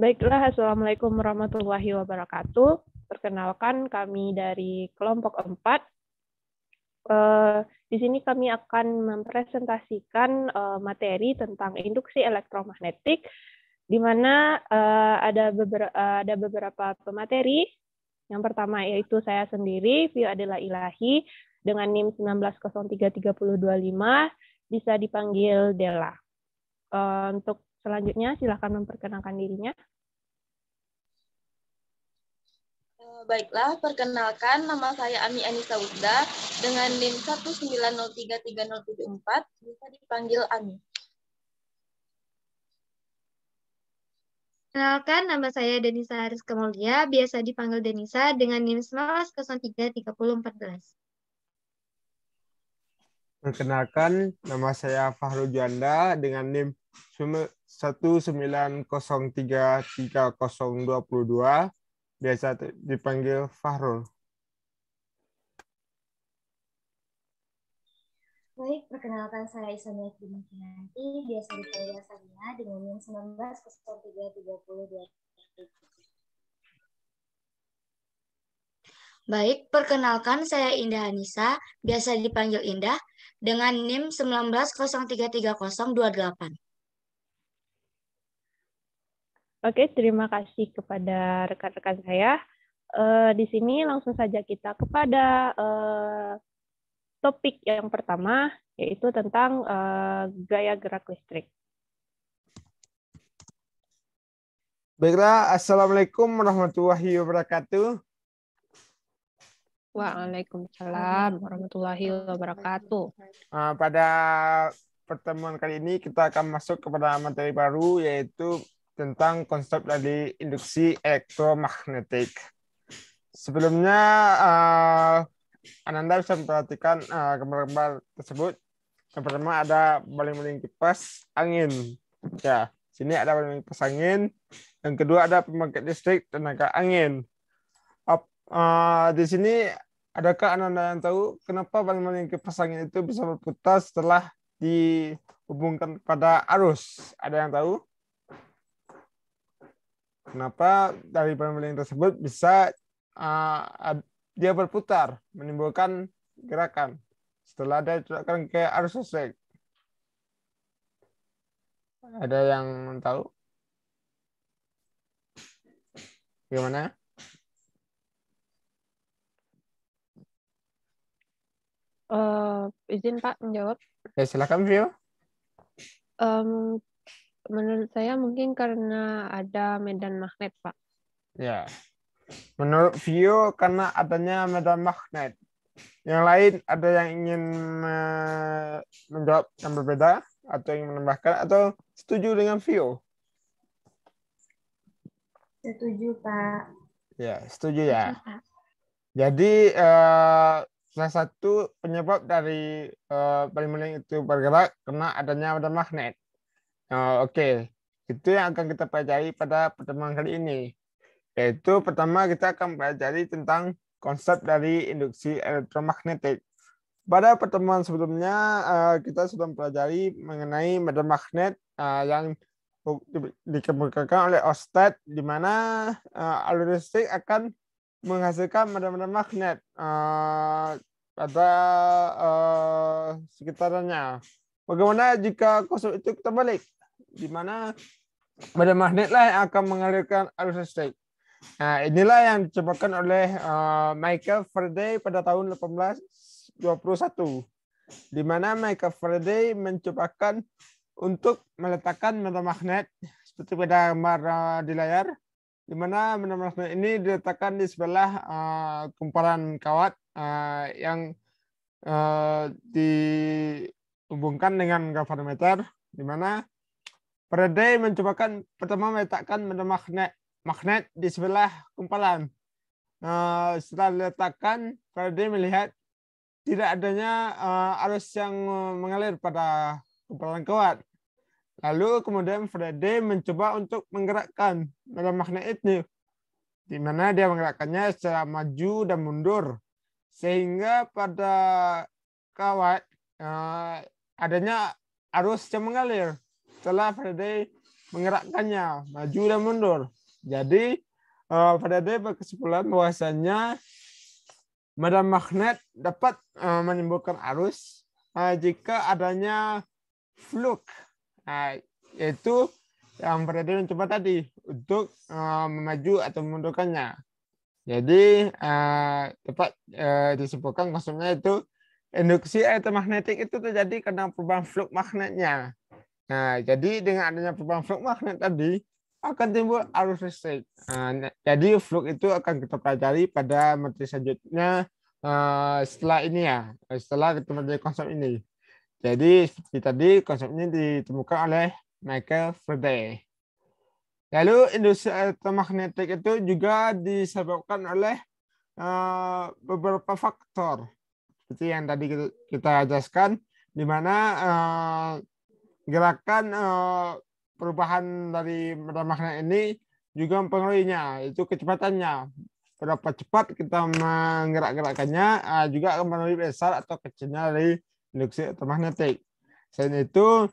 Baiklah, Assalamualaikum warahmatullahi wabarakatuh. Perkenalkan kami dari kelompok 4. Eh, di sini kami akan mempresentasikan eh, materi tentang induksi elektromagnetik, di mana eh, ada, ada beberapa pemateri. Yang pertama yaitu saya sendiri, Vio Adela Ilahi, dengan NIM 19033025, bisa dipanggil Dela. untuk Selanjutnya, silakan memperkenalkan dirinya. Eh, baiklah, perkenalkan nama saya Ami Anissa Wudda dengan NIM 1903374, bisa dipanggil Ami. Kenalkan, nama saya Denisa Haris Kemulia, biasa dipanggil Denisa dengan NIM 1903314. Perkenalkan, nama saya Fahru Juanda dengan NIM 19033022 biasa dipanggil Fahrul. Baik, perkenalkan saya Isania Kinanti, biasa dipanggil Sania dengan NIM 190332. Baik, perkenalkan saya Indah Anissa, biasa dipanggil Indah dengan NIM 1903328. Oke, terima kasih kepada rekan-rekan saya. Uh, di sini langsung saja kita kepada uh, topik yang pertama, yaitu tentang uh, gaya gerak listrik. Baiklah, Assalamualaikum warahmatullahi wabarakatuh. Waalaikumsalam warahmatullahi wabarakatuh. Ah, pada pertemuan kali ini kita akan masuk kepada materi baru, yaitu tentang konsep dari induksi elektromagnetik. Sebelumnya uh, Ananda bisa memperhatikan eh, gambar-gambar tersebut. Yang pertama ada baling-baling kipas angin. Ya, sini ada baling-baling kipas angin. Yang kedua ada pembangkit listrik tenaga angin. Up, uh, eh, di sini adakah Ananda yang tahu kenapa baling-baling kipas angin itu bisa berputar setelah dihubungkan pada arus? Ada yang tahu? Kenapa dari pemilihan tersebut bisa uh, dia berputar menimbulkan gerakan setelah ada gerakan ke arus listrik. Ada yang tahu? Gimana? Uh, izin Pak menjawab. Ya silakan Vio. Um, Menurut saya mungkin karena ada medan magnet, Pak. Ya. Menurut view karena adanya medan magnet. Yang lain ada yang ingin menjawab yang berbeda atau ingin menambahkan atau setuju dengan view. Setuju, Pak. Ya, setuju ya. Jadi uh, salah satu penyebab dari uh, paling itu bergerak karena adanya medan magnet. Oh, Oke, okay. itu yang akan kita pelajari pada pertemuan kali ini. Yaitu pertama kita akan pelajari tentang konsep dari induksi elektromagnetik. Pada pertemuan sebelumnya eh, kita sudah mempelajari mengenai medan magnet eh, yang dikemukakan oleh Osted, di mana eh, alur listrik akan menghasilkan medan-medan magnet pada sekitarnya. Bagaimana jika konsep itu kita balik? di mana pada magnetlah yang akan mengalirkan arus listrik. Nah, inilah yang dicobakan oleh uh, Michael Faraday pada tahun 1821, di mana Michael Faraday mencobakan untuk meletakkan benda magnet seperti pada gambar uh, di layar, di mana meter magnet ini diletakkan di sebelah uh, kumparan kawat uh, yang uh, dihubungkan dengan galvanometer, di mana Faraday mencobakan pertama meletakkan benda magnet magnet di sebelah kumpalan. Nah, setelah diletakkan, Faraday melihat tidak adanya uh, arus yang eh, mengalir pada kumpalan kuat. Lalu kemudian Faraday mencoba untuk menggerakkan benda magnet itu, di mana dia menggerakkannya secara maju dan mundur, sehingga pada kawat uh, adanya arus yang mengalir. Setelah pada menggerakkannya maju dan mundur. Jadi uh, berkesimpulan bahwasanya medan magnet dapat eh, menimbulkan arus eh, jika adanya fluke yaitu yang pada mencoba tadi untuk memaju atau memundurkannya. Jadi tepat disebutkan maksudnya itu induksi elektromagnetik itu terjadi karena perubahan fluk magnetnya. Nah, jadi dengan adanya perubahan flux magnet tadi akan timbul arus listrik. Nah, jadi flux itu akan kita pelajari pada materi selanjutnya uh, setelah ini ya, eh, setelah kita mempelajari konsep ini. Jadi seperti tadi konsep ini ditemukan oleh Michael Faraday. Lalu industri elektromagnetik itu juga disebabkan oleh uh, beberapa faktor seperti yang tadi kita jelaskan, di mana uh, gerakan uh, perubahan dari magnet ini juga mempengaruhinya, itu kecepatannya. Berapa cepat kita menggerak-gerakannya uh, eh, juga akan mempengaruhi besar atau kecilnya dari induksi elektromagnetik. Selain itu,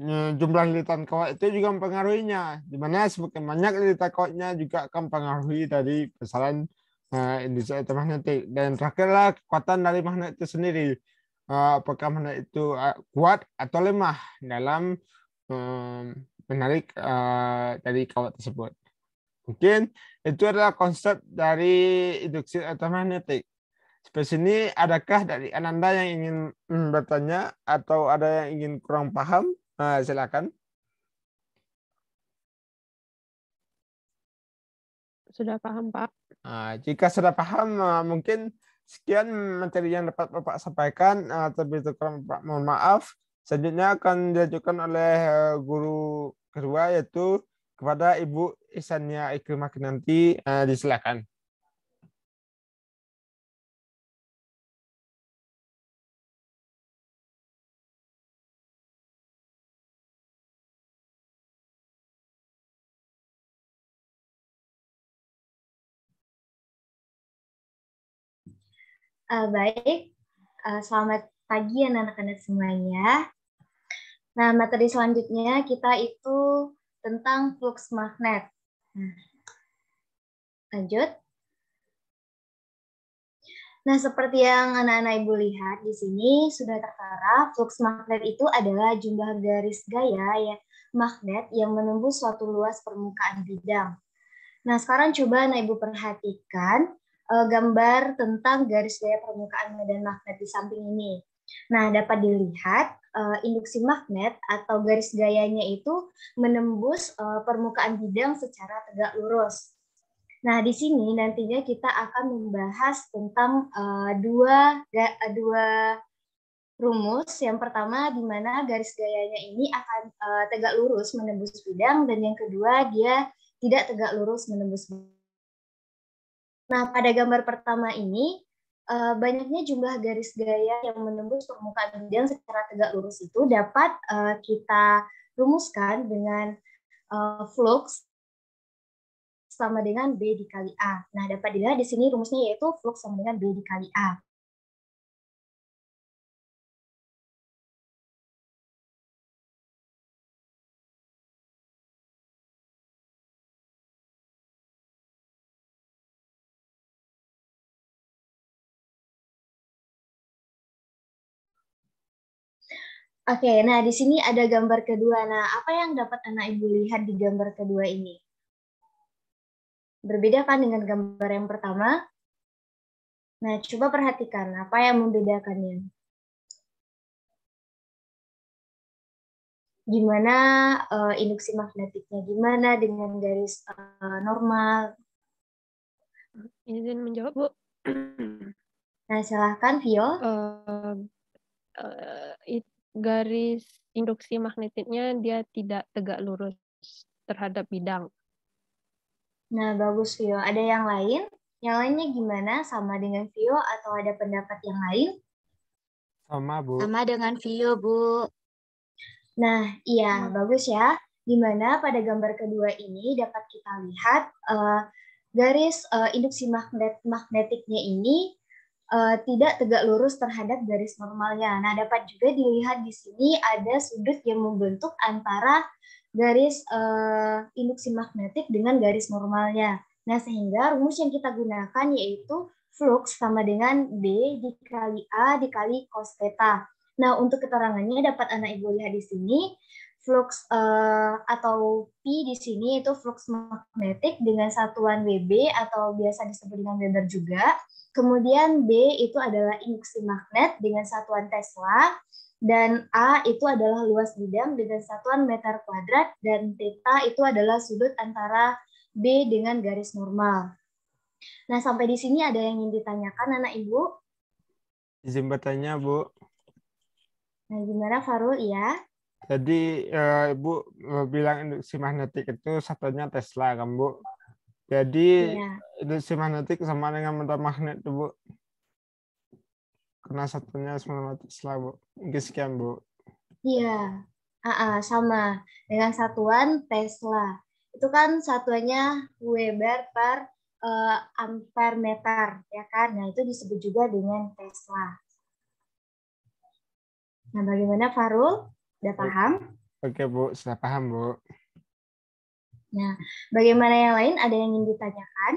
eh, jumlah lilitan kawat itu juga mempengaruhinya, di mana semakin banyak lilitan kawatnya juga akan mempengaruhi dari besaran uh, induksi elektromagnetik. Dan terakhirlah kekuatan dari magnet itu sendiri Eh, apakah mana itu eh, kuat atau lemah dalam menarik eh, dari kawat tersebut. Mungkin itu adalah konsep dari induksi elektromagnetik. Seperti ini, adakah dari Ananda yang ingin bertanya atau ada yang ingin kurang paham? silakan. Sudah paham, Pak. Ah, jika sudah paham, mungkin Sekian materi yang dapat Bapak sampaikan. Eh, terlebih kurang Bapak mohon maaf. Selanjutnya akan diajukan oleh eh, guru kedua yaitu kepada Ibu Isania Ikrimah nanti, eh, Disilakan. Uh, baik, uh, selamat pagi anak-anak semuanya. Nah, materi selanjutnya kita itu tentang flux magnet. Nah, lanjut. Nah, seperti yang anak-anak Ibu lihat di sini sudah tertera flux magnet itu adalah jumlah garis gaya ya, magnet yang menembus suatu luas permukaan bidang. Nah, sekarang coba anak Ibu perhatikan uh, gambar tentang garis gaya permukaan medan magnet di samping ini. Nah, dapat dilihat uh, induksi magnet atau garis gayanya itu menembus uh, permukaan bidang secara tegak lurus. Nah, di sini nantinya kita akan membahas tentang uh, dua dua rumus. Yang pertama di mana garis gayanya ini akan uh, tegak lurus menembus bidang dan yang kedua dia tidak tegak lurus menembus bidang. Nah, pada gambar pertama ini, uh, banyaknya jumlah garis gaya yang menembus permukaan bidang secara tegak lurus itu dapat uh, kita rumuskan dengan uh, flux sama dengan B dikali A. Nah, dapat dilihat di sini rumusnya yaitu flux sama dengan B dikali A. Oke, okay, nah di sini ada gambar kedua. Nah, apa yang dapat anak ibu lihat di gambar kedua ini? Berbeda kan dengan gambar yang pertama? Nah, coba perhatikan apa yang membedakannya. Gimana uh, induksi magnetiknya? Gimana dengan garis uh, normal? Izin menjawab, Bu. Nah, silahkan, Vio. Uh, uh, garis induksi magnetiknya dia tidak tegak lurus terhadap bidang. Nah, bagus Vio. Ada yang lain? Yang lainnya gimana? Sama dengan Vio atau ada pendapat yang lain? Sama, Bu. Sama dengan Vio, Bu. Nah, iya, hmm. bagus ya. mana pada gambar kedua ini dapat kita lihat uh, garis uh, induksi magnet magnetiknya ini uh, tidak tegak lurus terhadap garis normalnya. Nah, dapat juga dilihat di sini ada sudut yang membentuk antara garis uh, induksi magnetik dengan garis normalnya. Nah, sehingga rumus yang kita gunakan yaitu flux sama dengan B dikali A dikali cos theta. Nah, untuk keterangannya dapat anak Ibu lihat di sini flux uh, atau P di sini itu flux magnetik dengan satuan WB atau biasa disebut dengan Weber juga. Kemudian B itu adalah induksi magnet dengan satuan Tesla dan A itu adalah luas bidang dengan satuan meter kuadrat dan theta itu adalah sudut antara B dengan garis normal. Nah, sampai di sini ada yang ingin ditanyakan anak Ibu? Izin bertanya, Bu. Nah, gimana Farul? ya? Jadi uh, Ibu eh, bilang induksi magnetik itu satunya Tesla kan Bu? Jadi ya. induksi magnetik sama dengan mata magnet tuh Bu. Karena satunya sama Tesla Bu. Mungkin sekian Bu. Iya, uh, uh, sama dengan satuan Tesla. Itu kan satuannya Weber per uh, ampere meter ya kan. Nah, itu disebut juga dengan Tesla. Nah, bagaimana Farul? sudah paham? Oke, Bu. Sudah paham, Bu. Nah, bagaimana yang lain? Ada yang ingin ditanyakan?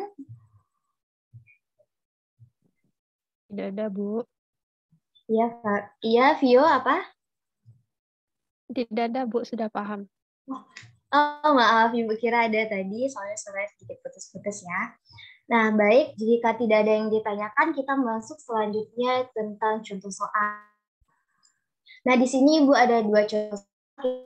Tidak ada, Bu. Iya, Iya, Vio, apa? Tidak ada, Bu. Sudah paham. Oh, oh maaf. Ibu kira ada tadi, soalnya sebenarnya sedikit putus-putus ya. Nah, baik. Jika tidak ada yang ditanyakan, kita masuk selanjutnya tentang contoh soal. Nah, di sini Ibu ada dua contoh.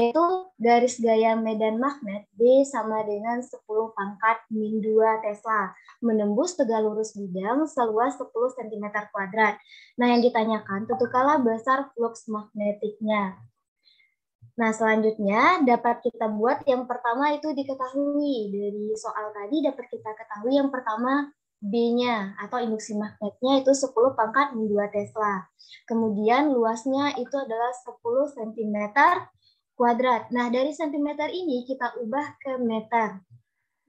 itu garis gaya medan magnet B sama dengan 10 pangkat min 2 Tesla, menembus tegak lurus bidang seluas 10 cm kuadrat. Nah, yang ditanyakan tentukanlah besar flux magnetiknya. Nah, selanjutnya dapat kita buat yang pertama itu diketahui. Dari soal tadi dapat kita ketahui yang pertama B-nya atau induksi magnetnya itu 10 pangkat 2 Tesla. Kemudian luasnya itu adalah 10 cm kuadrat. Nah, dari cm ini kita ubah ke meter.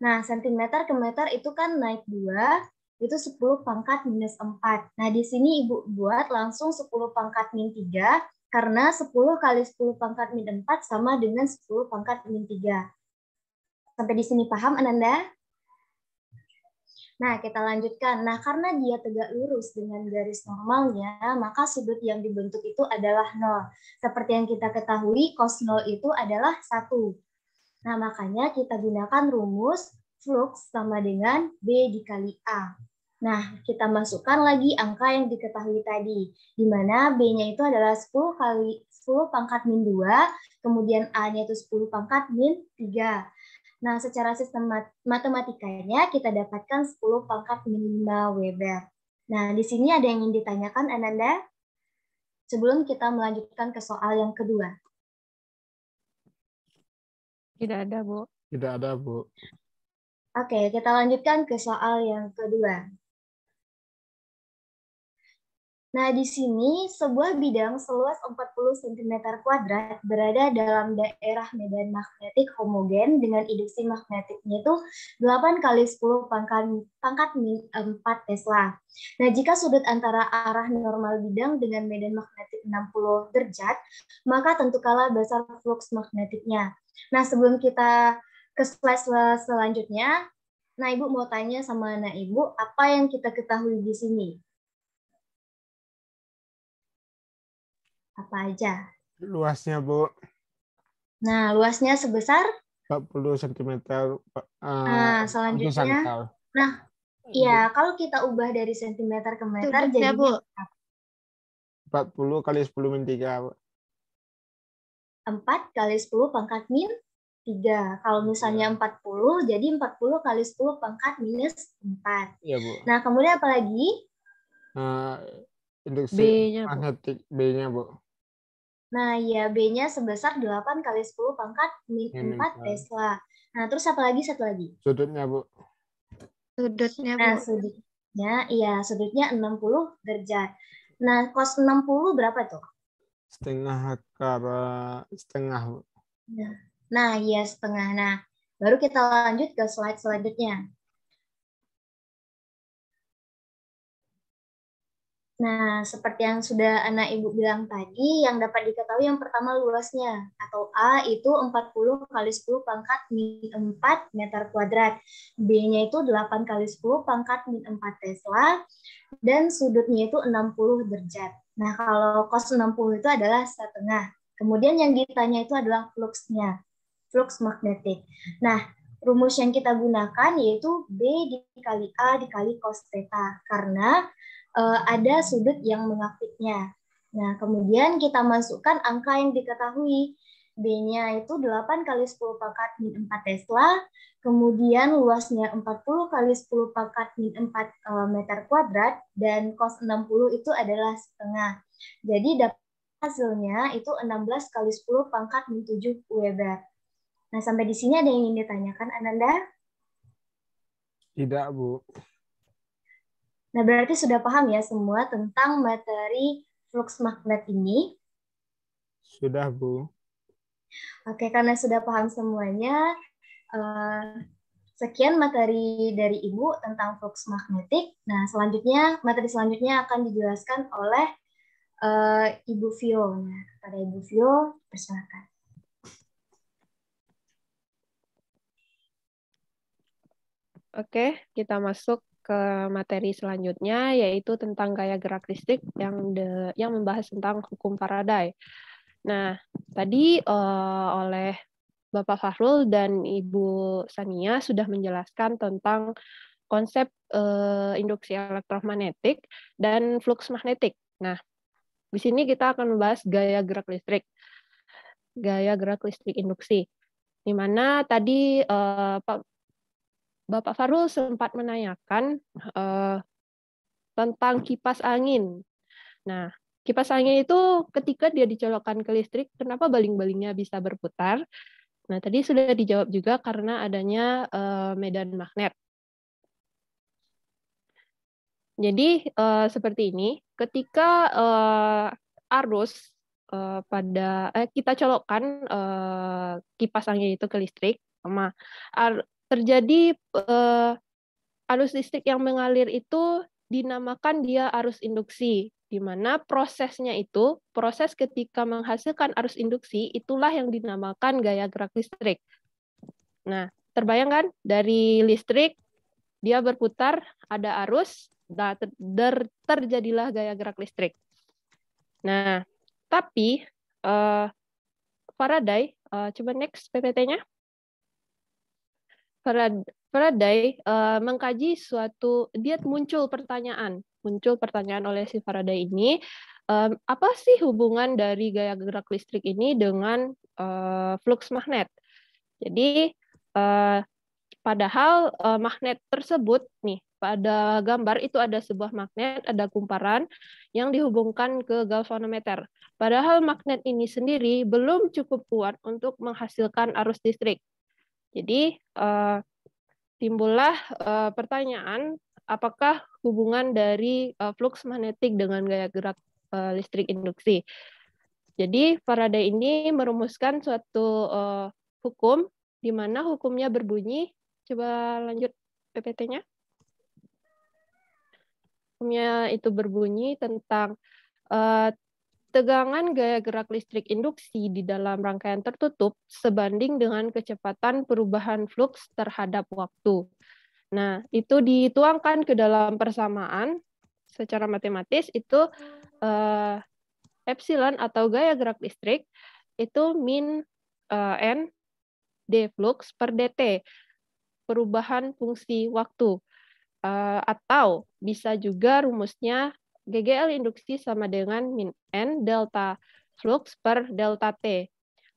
Nah, cm ke meter itu kan naik 2, itu 10 pangkat minus 4. Nah, di sini Ibu buat langsung 10 pangkat min 3, karena 10 kali 10 pangkat min 4 sama dengan 10 pangkat min 3. Sampai di sini paham, Ananda? Nah, kita lanjutkan. Nah, karena dia tegak lurus dengan garis normalnya, maka sudut yang dibentuk itu adalah nol Seperti yang kita ketahui, cos nol itu adalah satu Nah, makanya kita gunakan rumus flux sama dengan B dikali A. Nah, kita masukkan lagi angka yang diketahui tadi, di mana B-nya itu adalah 10 kali 10 pangkat min 2, kemudian A-nya itu 10 pangkat min 3. Nah, secara sistem matematikanya kita dapatkan 10 pangkat minimal Weber. Nah, di sini ada yang ingin ditanyakan, Ananda? Sebelum kita melanjutkan ke soal yang kedua. Tidak ada, Bu. Tidak ada, Bu. Oke, kita lanjutkan ke soal yang kedua. Nah, di sini sebuah bidang seluas 40 cm kuadrat berada dalam daerah medan magnetik homogen dengan induksi magnetiknya itu 8 kali 10 pangkat, pangkat 4 Tesla. Nah, jika sudut antara arah normal bidang dengan medan magnetik 60 derajat, maka tentu kalah besar flux magnetiknya. Nah, sebelum kita ke slide selanjutnya, Nah, Ibu mau tanya sama anak Ibu, apa yang kita ketahui di sini? apa aja? Luasnya, Bu. Nah, luasnya sebesar 40 cm. Uh, nah, selanjutnya. Nah, ya kalau kita ubah dari sentimeter ke meter Tuh, jadi Bu. 40 kali 10 min 3. 4 kali 10 pangkat min 3. Kalau iya. misalnya ya. 40, jadi 40 kali 10 pangkat minus 4. Iya, Bu. Nah, kemudian apa lagi? Uh, nah, induksi B-nya, magnetik B-nya, Bu. Nah, ya B-nya sebesar 8 kali 10 pangkat min 4 hmm, hmm. Tesla. Nah, terus apa lagi satu lagi? Sudutnya, Bu. Sudutnya, nah, Bu. Nah, sudutnya, iya, sudutnya 60 derajat. Nah, cos 60 berapa tuh? Setengah akar setengah. Nah, nah, ya setengah. Nah, baru kita lanjut ke slide selanjutnya. Nah, seperti yang sudah anak ibu bilang tadi, yang dapat diketahui yang pertama luasnya, atau A itu 40 kali 10 pangkat min 4 meter kuadrat. B-nya itu 8 kali 10 pangkat min 4 Tesla, dan sudutnya itu 60 derajat. Nah, kalau cos 60 itu adalah setengah. Kemudian yang ditanya itu adalah fluxnya, flux magnetik. Nah, rumus yang kita gunakan yaitu B dikali A dikali cos theta, karena uh, ada sudut yang mengapitnya. Nah, kemudian kita masukkan angka yang diketahui. B-nya itu 8 kali 10 pangkat min 4 Tesla, kemudian luasnya 40 kali 10 pangkat min 4 uh, eh, meter kuadrat, dan kos 60 itu adalah setengah. Jadi hasilnya itu 16 kali 10 pangkat min 7 Weber. Nah, sampai di sini ada yang ingin ditanyakan, Ananda? Tidak, Bu. Nah, berarti sudah paham ya semua tentang materi flux magnet ini? Sudah, Bu. Oke, karena sudah paham semuanya, eh, sekian materi dari Ibu tentang flux magnetik. Nah, selanjutnya materi selanjutnya akan dijelaskan oleh eh, Ibu Vio. Nah, kepada Ibu Vio, persilakan. Oke, kita masuk ke materi selanjutnya yaitu tentang gaya gerak listrik yang de, yang membahas tentang hukum Faraday. Nah, tadi uh, oleh Bapak Fahrul dan Ibu Sania sudah menjelaskan tentang konsep uh, induksi elektromagnetik dan flux magnetik. Nah, di sini kita akan membahas gaya gerak listrik. Gaya gerak listrik induksi di mana tadi uh, Pak Bapak Farul sempat menanyakan uh, tentang kipas angin. Nah, kipas angin itu ketika dia dicolokkan ke listrik, kenapa baling-balingnya bisa berputar? Nah, tadi sudah dijawab juga karena adanya uh, medan magnet. Jadi uh, seperti ini, ketika uh, arus uh, pada eh, kita colokkan uh, kipas angin itu ke listrik, sama terjadi uh, arus listrik yang mengalir itu dinamakan dia arus induksi, di mana prosesnya itu, proses ketika menghasilkan arus induksi, itulah yang dinamakan gaya gerak listrik. Nah, terbayangkan dari listrik, dia berputar, ada arus, dan nah, ter terjadilah gaya gerak listrik. Nah, tapi uh, Faraday, uh, coba next PPT-nya. Faraday uh, eh, mengkaji suatu dia muncul pertanyaan, muncul pertanyaan oleh si Faraday ini um, apa sih hubungan dari gaya gerak listrik ini dengan uh, flux magnet. Jadi uh, padahal uh, magnet tersebut nih pada gambar itu ada sebuah magnet, ada kumparan yang dihubungkan ke galvanometer. Padahal magnet ini sendiri belum cukup kuat untuk menghasilkan arus listrik. Jadi eh, timbullah eh, pertanyaan apakah hubungan dari uh, eh, fluks magnetik dengan gaya gerak listrik induksi. Jadi Faraday ini merumuskan suatu hukum di mana hukumnya berbunyi coba lanjut PPT-nya. Hukumnya itu berbunyi tentang Tegangan gaya gerak listrik induksi di dalam rangkaian tertutup sebanding dengan kecepatan perubahan flux terhadap waktu. Nah, itu dituangkan ke dalam persamaan secara matematis itu uh, epsilon atau gaya gerak listrik itu min uh, n d flux per dt perubahan fungsi waktu. uh, atau bisa juga rumusnya GGL induksi sama dengan min N delta flux per delta T.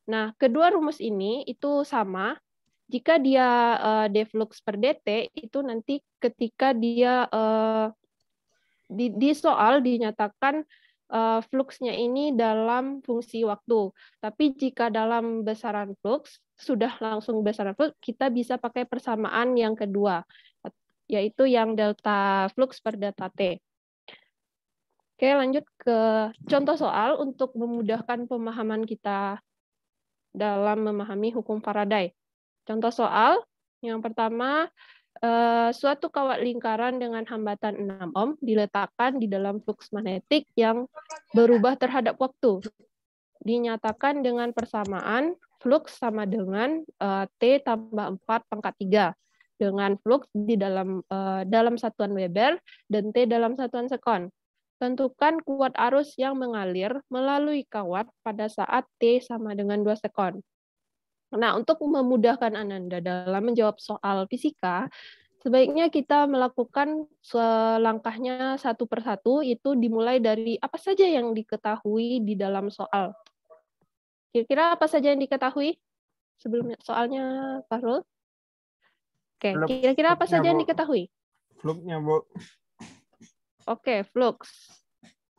Nah, kedua rumus ini itu sama. Jika dia uh, deflux per dt, itu nanti ketika dia uh, di, di soal dinyatakan uh, fluxnya ini dalam fungsi waktu. Tapi jika dalam besaran flux, sudah langsung besaran flux, kita bisa pakai persamaan yang kedua, yaitu yang delta flux per delta T. Oke, lanjut ke contoh soal untuk memudahkan pemahaman kita dalam memahami hukum Faraday. Contoh soal yang pertama, eh, suatu kawat lingkaran dengan hambatan 6 ohm diletakkan di dalam flux magnetik yang berubah terhadap waktu. Dinyatakan dengan persamaan flux sama dengan eh, T tambah 4 pangkat 3 dengan flux di dalam eh, dalam satuan Weber dan T dalam satuan sekon Tentukan kuat arus yang mengalir melalui kawat pada saat T sama dengan 2 sekon. Nah, untuk memudahkan Ananda dalam menjawab soal fisika, sebaiknya kita melakukan selangkahnya satu persatu, itu dimulai dari apa saja yang diketahui di dalam soal. Kira-kira apa saja yang diketahui? Sebelum soalnya, Farul? Oke, kira-kira apa saja yang diketahui? Fluknya, Bu. Oke, flux.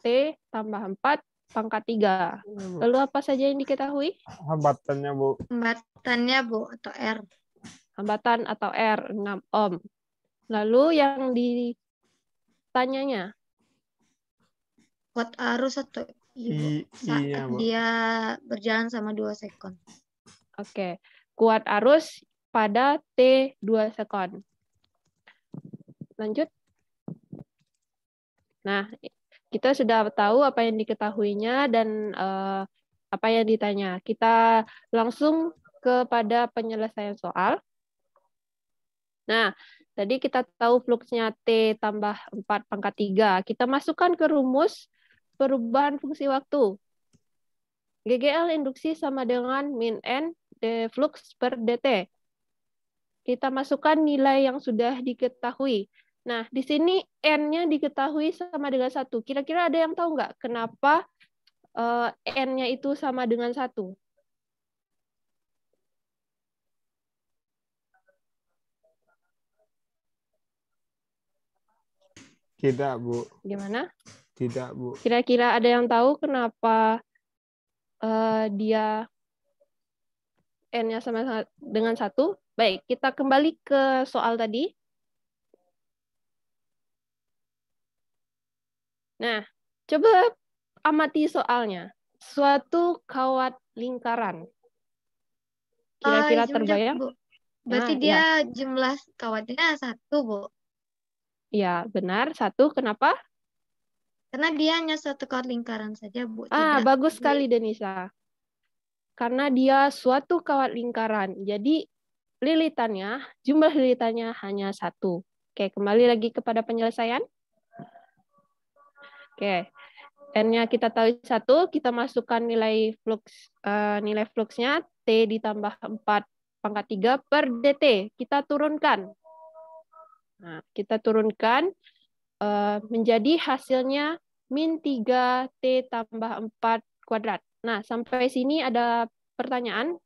T tambah 4 pangkat 3. Hmm. Lalu apa saja yang diketahui? Hambatannya, Bu. Hambatannya, Bu, atau R. Hambatan atau R, 6 ohm. Lalu yang ditanyanya? Kuat arus atau I, saat iya, Bu. dia berjalan sama 2 second. Oke, kuat arus pada T 2 second. Lanjut. Nah, kita sudah tahu apa yang diketahuinya dan uh, apa yang ditanya. Kita langsung kepada penyelesaian soal. Nah, tadi kita tahu fluxnya T tambah 4 pangkat 3. Kita masukkan ke rumus perubahan fungsi waktu. GGL induksi sama dengan min N D flux per DT. Kita masukkan nilai yang sudah diketahui. Nah, di sini n-nya diketahui sama dengan satu. Kira-kira ada yang tahu nggak kenapa uh, n-nya itu sama dengan satu? Tidak, Bu. Gimana? Tidak, Bu. Kira-kira ada yang tahu kenapa uh, dia n-nya sama dengan satu? Baik, kita kembali ke soal tadi. Nah, coba amati soalnya. Suatu kawat lingkaran. Kira-kira uh, terbayang? Bu. Berarti nah, dia ya. jumlah kawatnya satu, Bu. Ya, benar. Satu. Kenapa? Karena dia hanya satu kawat lingkaran saja, Bu. Ah, bagus sekali, Denisa. Karena dia suatu kawat lingkaran. Jadi, lilitannya, jumlah lilitannya hanya satu. Oke, kembali lagi kepada penyelesaian. Oke. N-nya kita tahu satu, kita masukkan nilai flux uh, nilai fluxnya T ditambah 4 pangkat 3 per DT. Kita turunkan. Nah, kita turunkan uh, menjadi hasilnya min 3T tambah 4 kuadrat. Nah, sampai sini ada pertanyaan?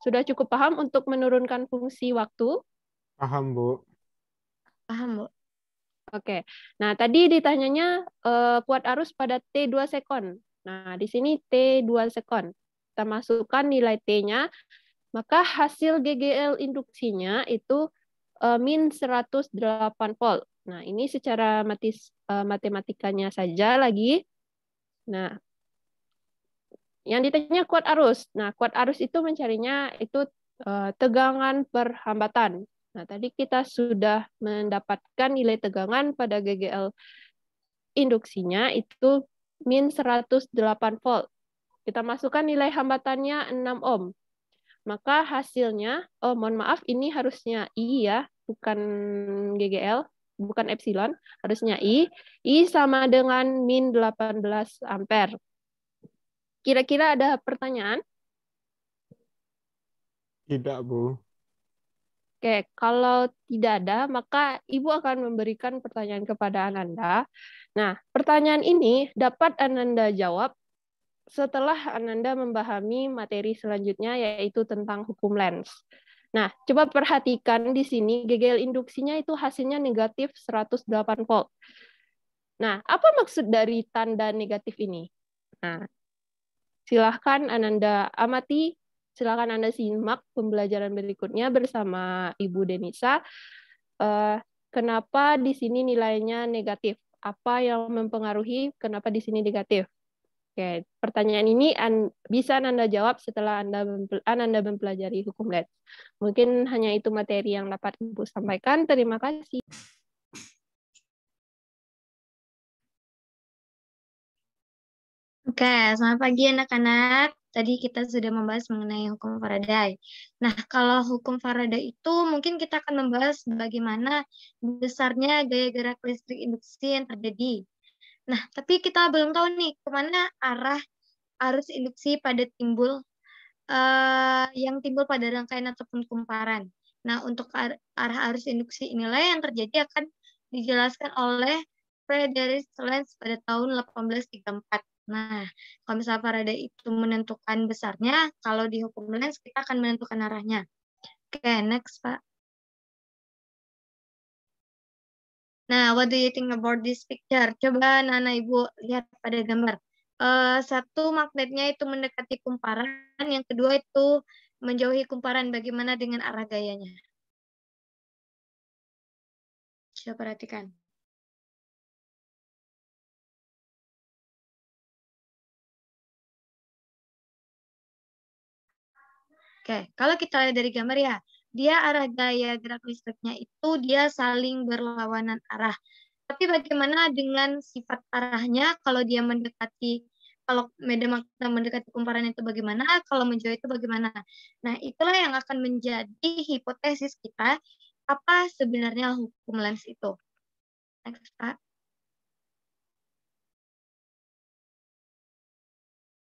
Sudah cukup paham untuk menurunkan fungsi waktu? Paham, Bu. Paham, Bu. Oke. Nah, tadi ditanyanya uh, kuat arus pada T2 sekon. Nah, di sini T2 sekon. Kita masukkan nilai T-nya, maka hasil GGL induksinya itu uh, min 108 volt. Nah, ini secara matis, uh, matematikanya saja lagi. Nah, yang ditanya kuat arus. Nah, kuat arus itu mencarinya itu uh, tegangan perhambatan Nah, tadi kita sudah mendapatkan nilai tegangan pada GGL induksinya itu min 108 volt. Kita masukkan nilai hambatannya 6 ohm. Maka hasilnya, oh mohon maaf, ini harusnya I ya, bukan GGL, bukan epsilon, harusnya I. I sama dengan min 18 ampere. Kira-kira ada pertanyaan? Tidak, Bu. Oke, kalau tidak ada, maka Ibu akan memberikan pertanyaan kepada Ananda. Nah, pertanyaan ini dapat Ananda jawab setelah Ananda memahami materi selanjutnya, yaitu tentang hukum lens. Nah, coba perhatikan di sini, GGL induksinya itu hasilnya negatif 108 volt. Nah, apa maksud dari tanda negatif ini? Nah, silahkan Ananda amati Silakan Anda simak pembelajaran berikutnya bersama Ibu Denisa. Eh, kenapa di sini nilainya negatif? Apa yang mempengaruhi kenapa di sini negatif? Oke, pertanyaan ini bisa Anda jawab setelah Anda Anda mempelajari hukum net. Mungkin hanya itu materi yang dapat Ibu sampaikan. Terima kasih. Oke, selamat pagi anak-anak. Tadi kita sudah membahas mengenai hukum Faraday. Nah, kalau hukum Faraday itu mungkin kita akan membahas bagaimana besarnya gaya gerak listrik induksi yang terjadi. Nah, tapi kita belum tahu nih kemana arah arus induksi pada timbul uh, yang timbul pada rangkaian ataupun kumparan. Nah, untuk arah arus induksi inilah yang terjadi akan dijelaskan oleh Frederick Lenz pada tahun 1834. Nah, kalau misalnya Faraday itu menentukan besarnya, kalau di hukum lens kita akan menentukan arahnya. Oke, okay, next Pak. Nah, what do you think about this picture? Coba Nana ibu lihat pada gambar. Uh, satu magnetnya itu mendekati kumparan, yang kedua itu menjauhi kumparan. Bagaimana dengan arah gayanya? Coba perhatikan. Oke, kalau kita lihat dari gambar ya, dia arah gaya gerak listriknya itu dia saling berlawanan arah. Tapi bagaimana dengan sifat arahnya kalau dia mendekati kalau medan magnet mendekati kumparan itu bagaimana, kalau menjauh itu bagaimana. Nah, itulah yang akan menjadi hipotesis kita apa sebenarnya hukum lens itu. Next, Pak.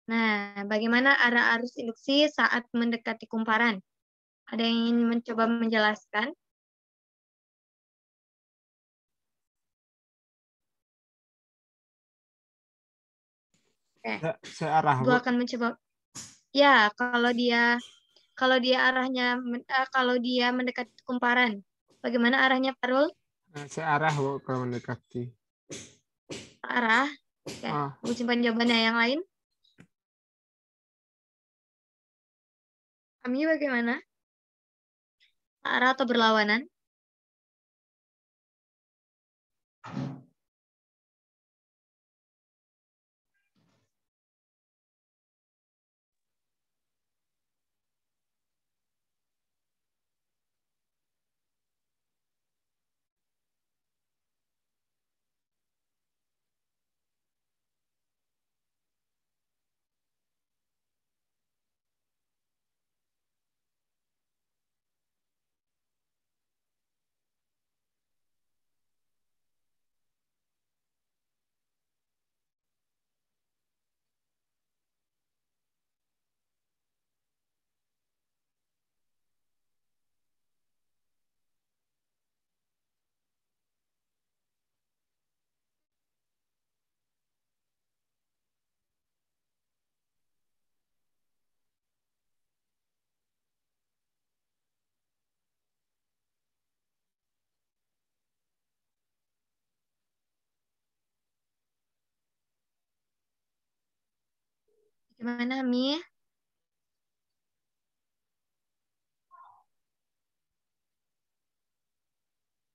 Nah, bagaimana arah arus induksi saat mendekati kumparan? Ada yang ingin mencoba menjelaskan? Oke. Eh, Searah. Gua akan mencoba. Ya, kalau dia kalau dia arahnya eh, kalau dia mendekati kumparan, bagaimana arahnya Parul? Eh, Searah bu kalau mendekati. Arah. Oke. Ya, okay. Ah. Aku simpan jawabannya yang lain. Kami bagaimana? Arah atau berlawanan? Gimana, Mi?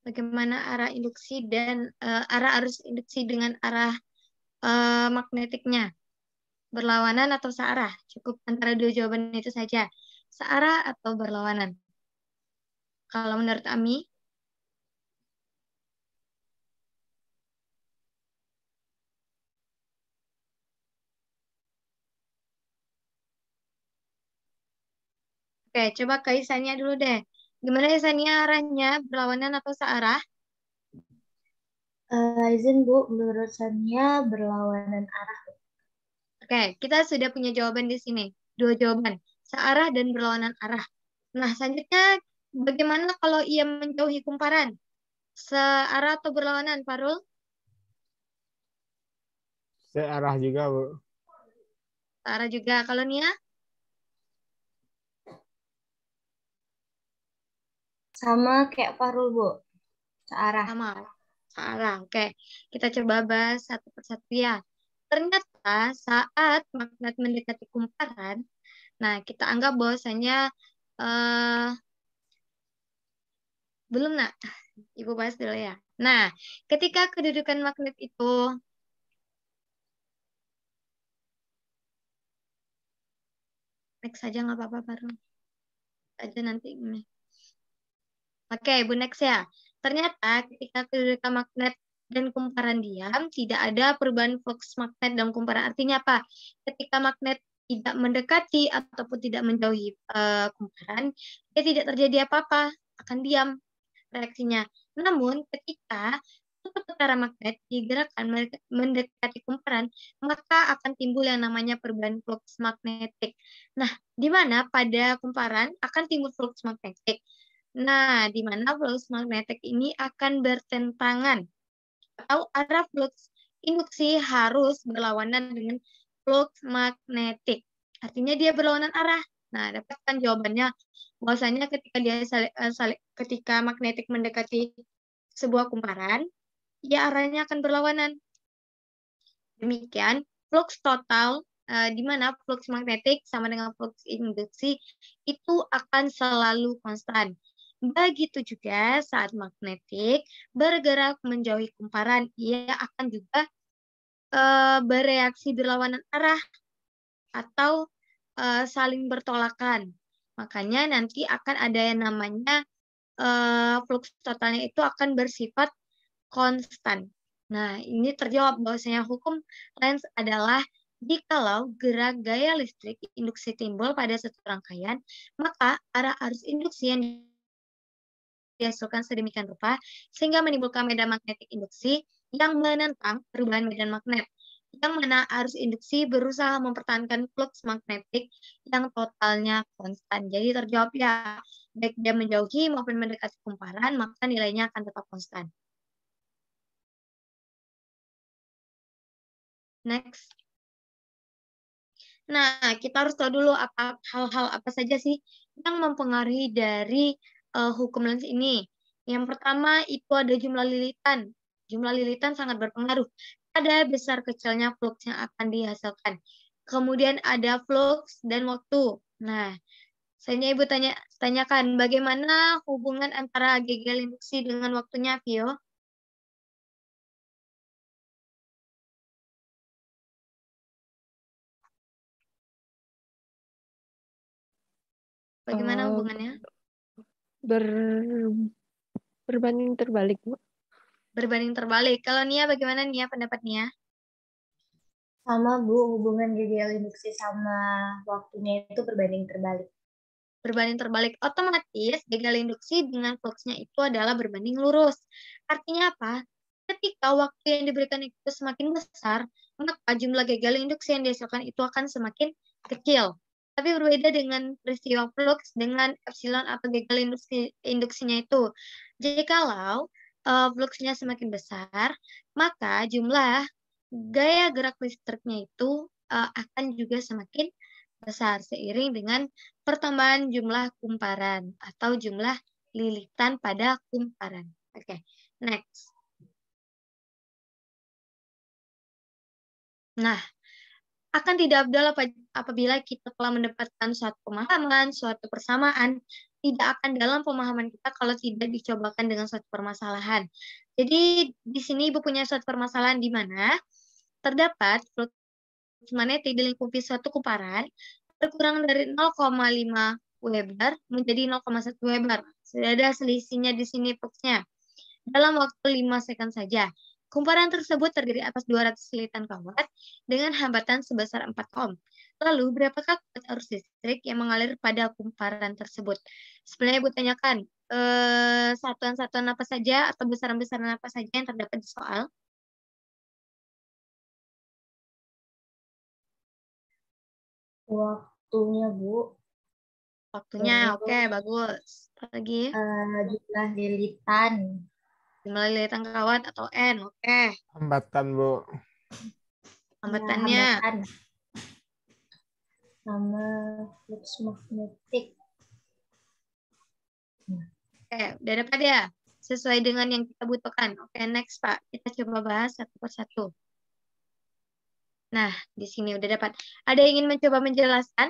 Bagaimana arah induksi dan uh, arah arus induksi dengan arah uh, magnetiknya? Berlawanan atau searah? Cukup antara dua jawaban itu saja. Searah atau berlawanan? Kalau menurut Ami? Oke, coba ke Isania dulu deh. Gimana Isania arahnya, berlawanan atau searah? Uh, izin Bu, menurut Sania berlawanan arah. Oke, kita sudah punya jawaban di sini. Dua jawaban, searah dan berlawanan arah. Nah, selanjutnya bagaimana kalau ia menjauhi kumparan? Searah atau berlawanan, Parul? Searah juga, Bu. Searah juga. Kalau Nia? Sama kayak Farul, Bu. Searah. Sama. Searah. Oke. Kita coba bahas satu persatu ya. Ternyata saat magnet mendekati kumparan, nah kita anggap bahwasanya eh, belum nak ibu bahas dulu ya nah ketika kedudukan magnet itu next saja nggak apa-apa baru aja nanti ini Oke, Bu next ya. Ternyata ketika teori magnet dan kumparan diam, tidak ada perubahan flux magnet dan kumparan. Artinya apa? Ketika magnet tidak mendekati ataupun tidak menjauhi uh, kumparan, ya tidak terjadi apa-apa, akan diam reaksinya. Namun ketika satu putaran magnet digerakkan mendekati kumparan, maka akan timbul yang namanya perubahan flux magnetik. Nah, di mana pada kumparan akan timbul flux magnetik. Nah, di mana flux magnetik ini akan bertentangan atau arah flux induksi harus berlawanan dengan flux magnetik. Artinya dia berlawanan arah. Nah, dapatkan jawabannya bahwasanya ketika dia sali, eh, sali, ketika magnetik mendekati sebuah kumparan, ya arahnya akan berlawanan. Demikian, flux total uh, di mana flux magnetik sama dengan flux induksi itu akan selalu konstan. Begitu juga saat magnetik bergerak menjauhi kumparan, ia akan juga e, bereaksi berlawanan arah atau e, saling bertolakan. Makanya nanti akan ada yang namanya e, flux totalnya itu akan bersifat konstan. Nah, ini terjawab bahwasanya hukum lens adalah Jikalau gerak gaya listrik induksi timbul pada satu rangkaian, maka arah arus induksi yang dihasilkan sedemikian rupa sehingga menimbulkan medan magnetik induksi yang menentang perubahan medan magnet yang mana arus induksi berusaha mempertahankan flux magnetik yang totalnya konstan. Jadi terjawab ya, baik dia menjauhi maupun mendekati kumparan, maka nilainya akan tetap konstan. Next. Nah, kita harus tahu dulu apa hal-hal apa saja sih yang mempengaruhi dari uh, hukum Lenz ini. Yang pertama itu ada jumlah lilitan. Jumlah lilitan sangat berpengaruh Ada besar kecilnya flux yang akan dihasilkan. Kemudian ada flux dan waktu. Nah, saya Ibu tanya tanyakan bagaimana hubungan antara gegel induksi dengan waktunya, Vio? Bagaimana eh, hubungannya? ber berbanding terbalik bu berbanding terbalik kalau Nia bagaimana Nia pendapat Nia sama bu hubungan gejala induksi sama waktunya itu berbanding terbalik berbanding terbalik otomatis gejala induksi dengan fluxnya itu adalah berbanding lurus artinya apa ketika waktu yang diberikan itu semakin besar maka jumlah gejala induksi yang dihasilkan itu akan semakin kecil tapi berbeda dengan peristiwa flux dengan epsilon atau gagal induksi, induksinya itu. kalau uh, eh, fluxnya semakin besar, maka jumlah gaya gerak listriknya itu uh, akan juga semakin besar seiring dengan pertambahan jumlah kumparan atau jumlah lilitan pada kumparan. Oke, okay, next. Nah, akan tidak abdul apabila kita telah mendapatkan suatu pemahaman, suatu persamaan, tidak akan dalam pemahaman kita kalau tidak dicobakan dengan suatu permasalahan. Jadi di sini Ibu punya suatu permasalahan di mana terdapat magnetik tidak lingkup suatu kuparan berkurang dari 0,5 Weber menjadi 0,1 Weber. Sudah ada selisihnya di sini puksnya. Dalam waktu 5 second saja. Kumparan tersebut terdiri atas 200 lilitan kawat dengan hambatan sebesar 4 ohm. Lalu, berapakah kuat arus listrik yang mengalir pada kumparan tersebut? Sebenarnya gue tanyakan, satuan eh, satuan-satuan apa saja atau besaran-besaran apa saja yang terdapat di soal? Waktunya, Bu. Waktunya, oke, okay, bagus. Lagi. Uh, jumlah lilitan melalui kawan atau N. Oke. Okay. Hambatan, Bu. Hambatannya. Ya, hambatan. Sama flux magnetik. Oke, okay, udah dapat ya? Sesuai dengan yang kita butuhkan. Oke, okay, next Pak. Kita coba bahas satu per satu Nah, di sini udah dapat. Ada yang ingin mencoba menjelaskan?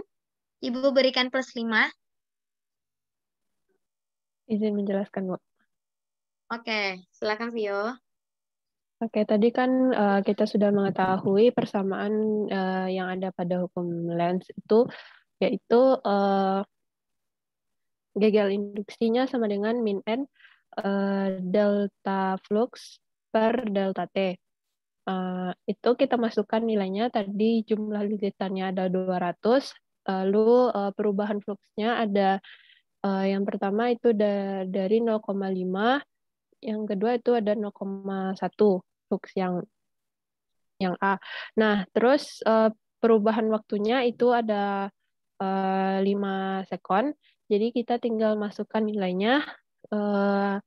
Ibu berikan plus lima Izin menjelaskan, Bu. Oke, silakan Vio. Oke, tadi kan uh, kita sudah mengetahui persamaan uh, yang ada pada hukum lens itu yaitu uh, gagal induksinya sama dengan min n uh, delta flux per delta t. Uh, itu kita masukkan nilainya tadi jumlah lilitannya ada 200 lalu uh, perubahan fluxnya ada uh, yang pertama itu da dari 0,5 yang kedua itu ada 0,1 Hux yang yang A. Nah, terus uh, perubahan waktunya itu ada uh, eh, 5 sekon. Jadi kita tinggal masukkan nilainya uh,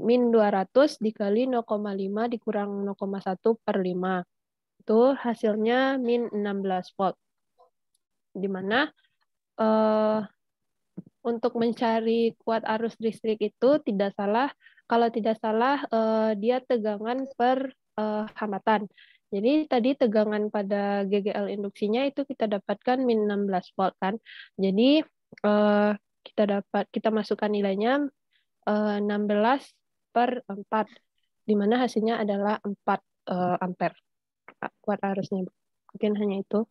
min 200 dikali 0,5 dikurang 0,1 per 5. Itu hasilnya min 16 volt. Di mana uh, untuk mencari kuat arus listrik itu tidak salah kalau tidak salah uh, dia tegangan per uh, hambatan. Jadi tadi tegangan pada GGL induksinya itu kita dapatkan min 16 volt kan. Jadi uh, kita dapat kita masukkan nilainya uh, 16 per 4 di mana hasilnya adalah 4 uh, ampere kuat arusnya. Mungkin hanya itu.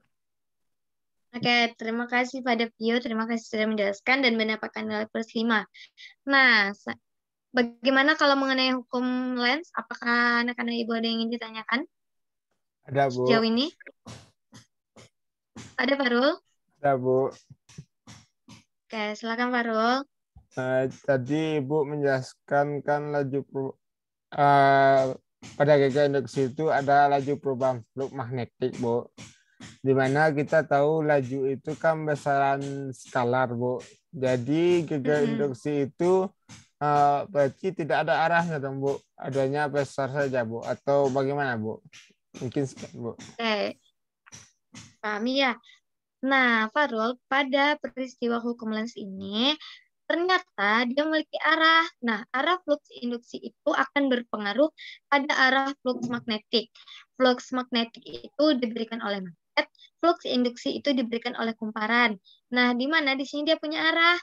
Oke, terima kasih pada Pio, terima kasih sudah menjelaskan dan mendapatkan nilai plus 5. Nah, bagaimana kalau mengenai hukum lens? Apakah anak-anak Ibu ada yang ingin ditanyakan? Ada, Bu. Sejauh ini? Ada, Farul? Ada, Bu. Oke, silakan Farul. Uh, eh, tadi Ibu menjelaskan kan laju pro, uh, pada gaya induksi itu ada laju perubahan magnetik, Bu dimana kita tahu laju itu kan besaran skalar bu jadi gegar mm-hmm. induksi itu uh, berarti tidak ada arahnya dong bu adanya besar saja bu atau bagaimana bu mungkin bu okay. pahami ya nah Farul pada peristiwa hukum lens ini ternyata dia memiliki arah. Nah, arah flux induksi itu akan berpengaruh pada arah flux magnetik. Flux magnetik itu diberikan oleh flux induksi itu diberikan oleh kumparan. Nah, di mana di sini dia punya arah.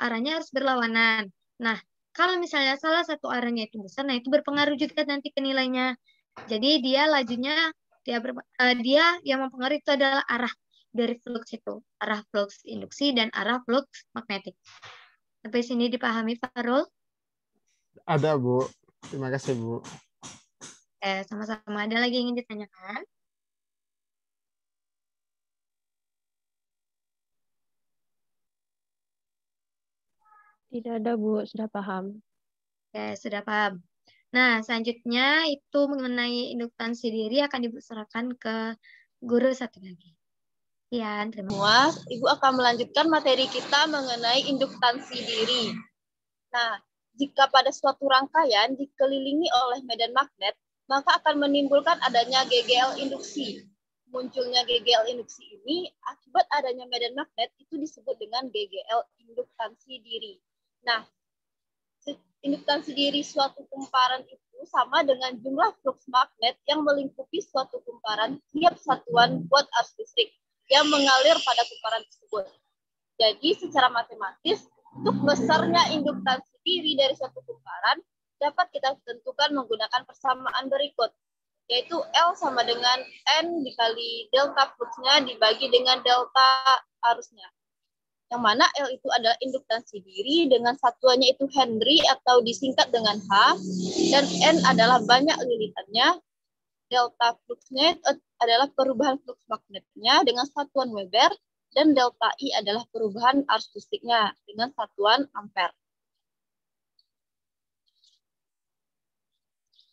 Arahnya harus berlawanan. Nah, kalau misalnya salah satu arahnya itu besar, nah itu berpengaruh juga nanti ke nilainya. Jadi dia lajunya dia ber, uh, eh, dia yang mempengaruhi itu adalah arah dari flux itu, arah flux induksi dan arah flux magnetik. Sampai sini dipahami, Farul? Ada, Bu. Terima kasih, Bu. Eh, sama-sama. Ada lagi yang ingin ditanyakan? Tidak ada, Bu. Sudah paham. Ya, sudah paham. Nah, selanjutnya itu mengenai induktansi diri akan diserahkan ke guru satu lagi. Ya, terima kasih. Ibu akan melanjutkan materi kita mengenai induktansi diri. Nah, jika pada suatu rangkaian dikelilingi oleh medan magnet, maka akan menimbulkan adanya GGL induksi. Munculnya GGL induksi ini akibat adanya medan magnet itu disebut dengan GGL induktansi diri. Nah, induktansi sendiri suatu kumparan itu sama dengan jumlah flux magnet yang melingkupi suatu kumparan tiap satuan buat arus listrik yang mengalir pada kumparan tersebut. Jadi secara matematis, untuk besarnya induktansi sendiri dari suatu kumparan dapat kita tentukan menggunakan persamaan berikut, yaitu L sama dengan N dikali delta fluxnya dibagi dengan delta arusnya yang mana L itu adalah induktansi diri dengan satuannya itu Henry atau disingkat dengan H, dan N adalah banyak lilitannya, delta fluxnya eh, adalah perubahan flux magnetnya dengan satuan Weber, dan delta I adalah perubahan arus dengan satuan ampere.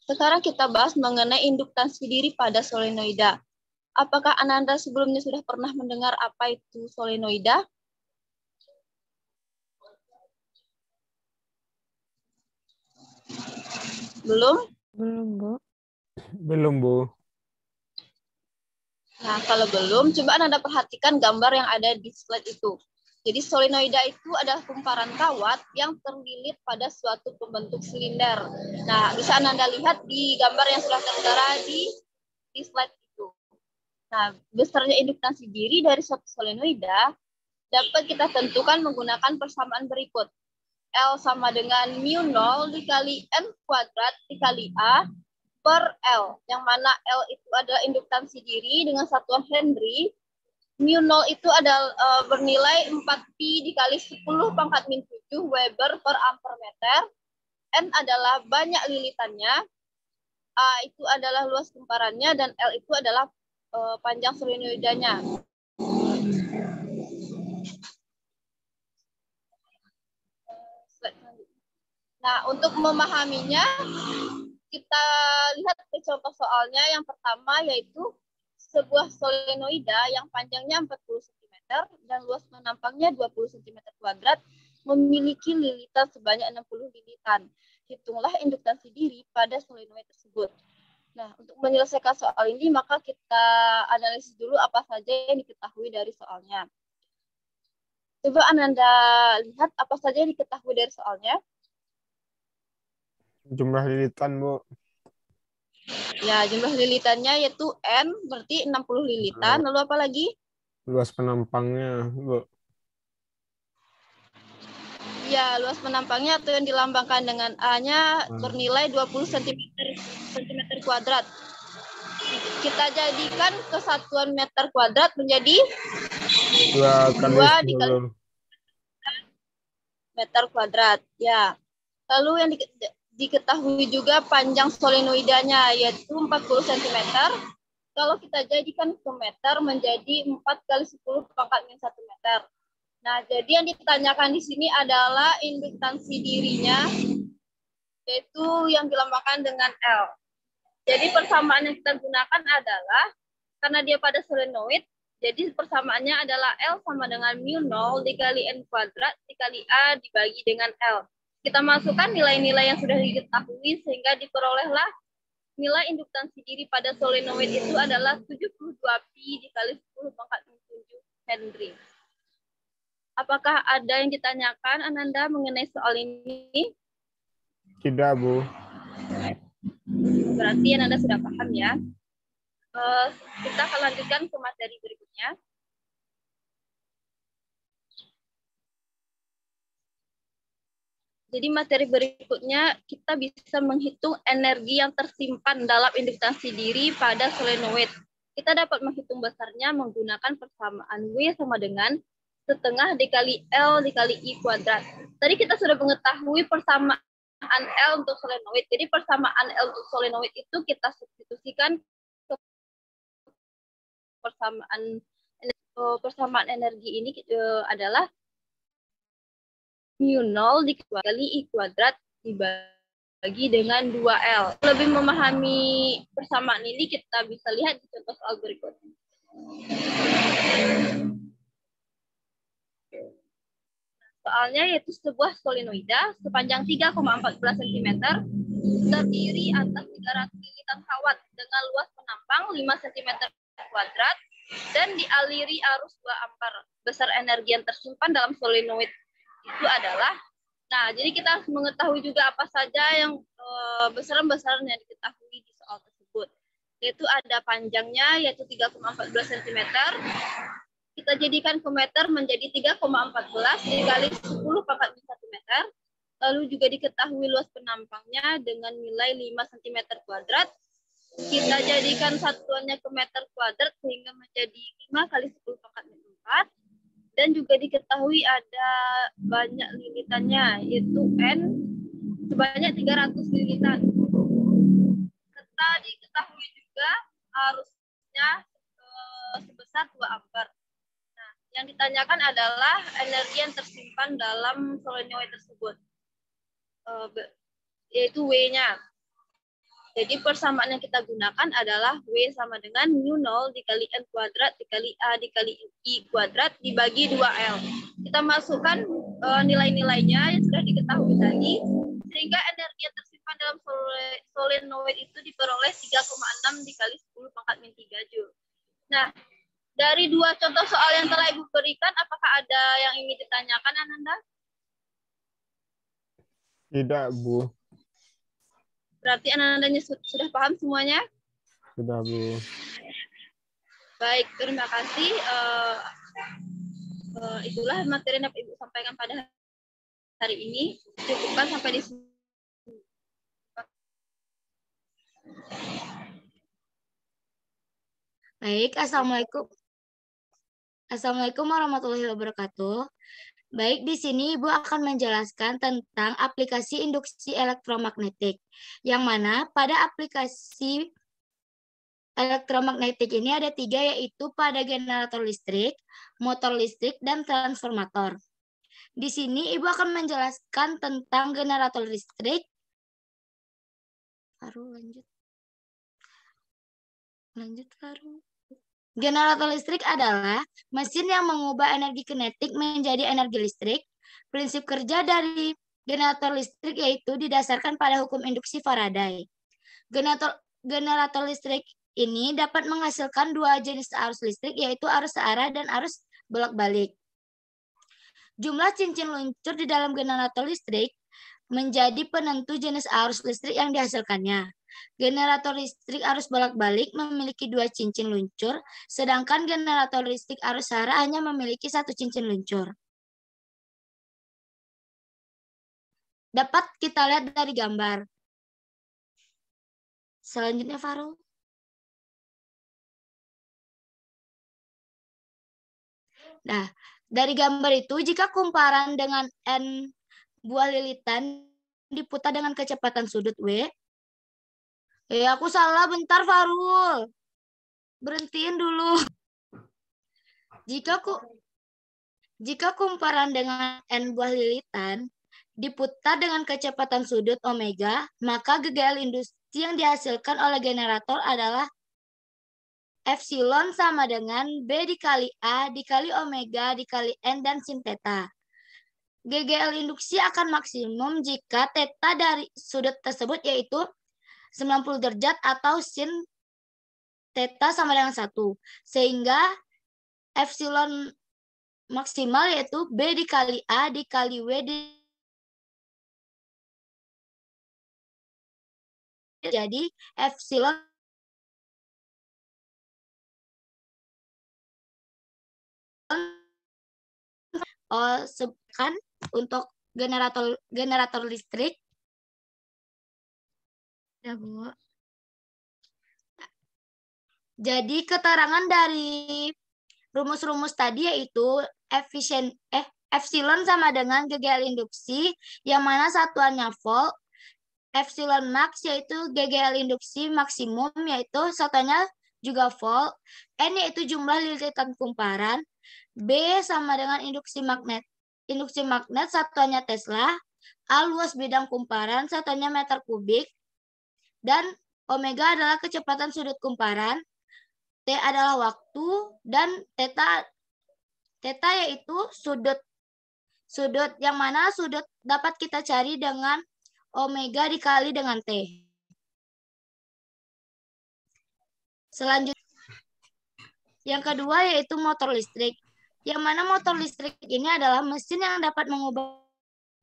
Sekarang kita bahas mengenai induktansi diri pada solenoida. Apakah Ananda sebelumnya sudah pernah mendengar apa itu solenoida? Belum? Belum, Bu. Belum, Bu. Nah, kalau belum, coba Anda perhatikan gambar yang ada di slide itu. Jadi solenoida itu adalah kumparan kawat yang terlilit pada suatu pembentuk silinder. Nah, bisa Anda lihat di gambar yang sudah tertera di, di slide itu. Nah, besarnya induktansi diri dari suatu solenoida dapat kita tentukan menggunakan persamaan berikut. L sama dengan mu 0 dikali n kuadrat dikali A per L, yang mana L itu adalah induktansi diri dengan satuan Henry. Mu 0 itu adalah eh, uh, bernilai 4 p dikali 10 pangkat min 7 Weber per ampere meter. N adalah banyak lilitannya, A itu adalah luas kumparannya, dan L itu adalah uh, panjang solenoidanya. Nah, untuk memahaminya, kita lihat ke contoh soalnya. Yang pertama yaitu sebuah solenoida yang panjangnya 40 cm dan luas menampangnya 20 cm kuadrat memiliki lilitan sebanyak 60 lilitan. Hitunglah induktansi diri pada solenoid tersebut. Nah, untuk menyelesaikan soal ini, maka kita analisis dulu apa saja yang diketahui dari soalnya. Coba anda lihat apa saja yang diketahui dari soalnya. Jumlah lilitan, Bu. Ya, jumlah lilitannya yaitu N, berarti 60 lilitan. Lalu apa lagi? Luas penampangnya, Bu. Ya, luas penampangnya atau yang dilambangkan dengan A-nya ah. bernilai 20 cm, cm kuadrat. Kita jadikan kesatuan meter kuadrat menjadi dua kali dikali meter kuadrat. Ya. Lalu yang di, Diketahui juga panjang solenoidanya yaitu 40 cm. Kalau kita jadikan ke meter menjadi 4 kali 10 pangkat minus 1 meter. Nah, jadi yang ditanyakan di sini adalah induktansi dirinya, yaitu yang dilambangkan dengan L. Jadi persamaan yang kita gunakan adalah, karena dia pada solenoid, jadi persamaannya adalah L sama dengan mu 0 dikali N kuadrat dikali A dibagi dengan L. Kita masukkan nilai-nilai yang sudah diketahui sehingga diperolehlah nilai induktansi diri pada solenoid itu adalah 72 pi dikali 10 pangkat 7 Henry. Apakah ada yang ditanyakan Ananda mengenai soal ini? Tidak, Bu. Berarti Ananda sudah paham ya. Eh, kita akan lanjutkan ke materi berikutnya. Jadi materi berikutnya kita bisa menghitung energi yang tersimpan dalam induktansi diri pada solenoid. Kita dapat menghitung besarnya menggunakan persamaan W sama dengan setengah dikali L dikali I kuadrat. Tadi kita sudah mengetahui persamaan L untuk solenoid. Jadi persamaan L untuk solenoid itu kita substitusikan ke persamaan eh, persamaan energi ini eh, adalah mu 0 dikali i kuadrat dibagi dengan 2L. Lebih memahami persamaan ini kita bisa lihat di contoh soal berikutnya. Soalnya yaitu sebuah solenoida sepanjang 3,14 cm terdiri atas 300 lilitan kawat dengan luas penampang 5 cm kuadrat dan dialiri arus 2 ampere. Besar energi yang tersimpan dalam solenoid itu adalah nah jadi kita harus mengetahui juga apa saja yang eh, besaran-besaran yang diketahui di soal tersebut yaitu ada panjangnya yaitu 3,14 cm kita jadikan ke meter menjadi 3,14 dikali 10 pangkat min 1 meter lalu juga diketahui luas penampangnya dengan nilai 5 cm kuadrat kita jadikan satuannya ke meter kuadrat sehingga menjadi 5 kali 10 pangkat 4 dan juga diketahui ada banyak lilitannya, yaitu N sebanyak 300 lilitan. Serta diketahui juga arusnya eh, sebesar 2 ampere. Nah, yang ditanyakan adalah energi yang tersimpan dalam solenoid tersebut, eh, yaitu W-nya. Jadi persamaan yang kita gunakan adalah W sama dengan mu 0 dikali N kuadrat dikali A dikali I kuadrat dibagi 2L. Kita masukkan e, nilai-nilainya yang sudah diketahui tadi, sehingga energi yang tersimpan dalam solenoid itu diperoleh 3,6 dikali 10 pangkat min 3 Joule. Nah, dari dua contoh soal yang telah Ibu berikan, apakah ada yang ingin ditanyakan, Ananda? Tidak, Bu. Berarti anak-anaknya sudah paham semuanya? Sudah, Bu. Baik, terima kasih. Uh, uh, itulah materi yang dapat Ibu sampaikan pada hari ini. Cukupkan sampai di sini. Baik, Assalamualaikum. Assalamualaikum warahmatullahi wabarakatuh. Baik, di sini Ibu akan menjelaskan tentang aplikasi induksi elektromagnetik, yang mana pada aplikasi elektromagnetik ini ada tiga, yaitu pada generator listrik, motor listrik, dan transformator. Di sini Ibu akan menjelaskan tentang generator listrik. Baru lanjut. Lanjut, Haru. Generator listrik adalah mesin yang mengubah energi kinetik menjadi energi listrik. Prinsip kerja dari generator listrik yaitu didasarkan pada hukum induksi Faraday. Generator, generator listrik ini dapat menghasilkan dua jenis arus listrik yaitu arus searah dan arus bolak-balik. Jumlah cincin luncur di dalam generator listrik menjadi penentu jenis arus listrik yang dihasilkannya. Generator listrik arus bolak-balik memiliki dua cincin luncur, sedangkan generator listrik arus hara hanya memiliki satu cincin luncur. Dapat kita lihat dari gambar. Selanjutnya, Farul. Nah, dari gambar itu, jika kumparan dengan N buah lilitan diputar dengan kecepatan sudut W, Eh, aku salah bentar, Farul. Berhentiin dulu. Jika ku jika kumparan dengan n buah lilitan diputar dengan kecepatan sudut omega, maka GGL industri yang dihasilkan oleh generator adalah epsilon sama dengan B dikali A dikali omega dikali N dan sin theta. GGL induksi akan maksimum jika teta dari sudut tersebut yaitu 90 derajat atau sin theta sama dengan 1. Sehingga epsilon maksimal yaitu B dikali A dikali W di jadi epsilon oh, kan untuk generator generator listrik Ya, Bu. Jadi keterangan dari rumus-rumus tadi yaitu efisien eh epsilon sama dengan GGL induksi yang mana satuannya volt, epsilon max yaitu GGL induksi maksimum yaitu satunya juga volt, n yaitu jumlah lilitan kumparan, b sama dengan induksi magnet. Induksi magnet satuannya Tesla, A luas bidang kumparan, satunya meter kubik, dan omega adalah kecepatan sudut kumparan, t adalah waktu dan theta theta yaitu sudut sudut yang mana sudut dapat kita cari dengan omega dikali dengan t. Selanjutnya yang kedua yaitu motor listrik. Yang mana motor listrik ini adalah mesin yang dapat mengubah